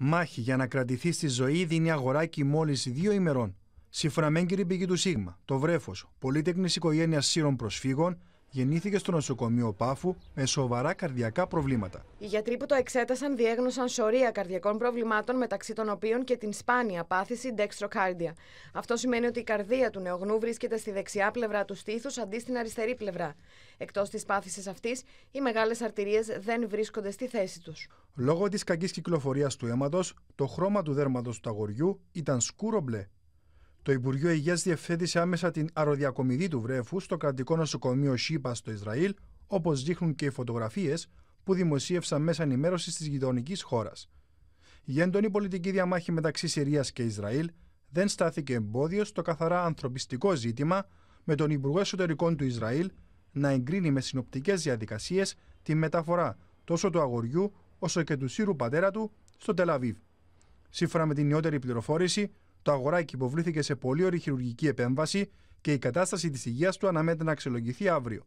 Μάχη για να κρατηθεί στη ζωή δίνει αγοράκι μόλις δύο ημερών. Σύμφωνα με πηγή του Σίγμα, το βρέφος, πολίτεκνη οικογένειας σύρων προσφύγων, γεννήθηκε στο νοσοκομείο Πάφου με σοβαρά καρδιακά προβλήματα. Οι γιατροί που το εξέτασαν διέγνωσαν σωρία καρδιακών προβλημάτων, μεταξύ των οποίων και την σπάνια πάθηση dextrocardia. Αυτό σημαίνει ότι η καρδία του νεογνού βρίσκεται στη δεξιά πλευρά του στήθους αντί στην αριστερή πλευρά. Εκτός της πάθησης αυτής, οι μεγάλες αρτηρίες δεν βρίσκονται στη θέση τους. Λόγω της κακής κυκλοφορίας του αίματος, το χρώμα του δέρματος του αγοριού ήταν σκούρο το Υπουργείο Υγείας διευθέτησε άμεσα την αροδιακομιδή του βρέφου στο κρατικό νοσοκομείο Σίπα στο Ισραήλ, όπως δείχνουν και οι φωτογραφίες που δημοσίευσαν μέσα ενημέρωσης της γειτονικής χώρας. Η έντονη πολιτική διαμάχη μεταξύ Συρίας και Ισραήλ δεν στάθηκε εμπόδιο στο καθαρά ανθρωπιστικό ζήτημα, με τον Υπουργό Εσωτερικών του Ισραήλ να εγκρίνει με συνοπτικές διαδικασίες τη μεταφορά τόσο του αγοριού όσο και του σύρου πατέρα του στο Τελαβίβ. Σύμφωνα με την νεότερη πληροφόρηση, το αγοράκι υποβλήθηκε σε πολύ ωραία χειρουργική επέμβαση και η κατάσταση της υγείας του αναμένεται να αξιολογηθεί αύριο.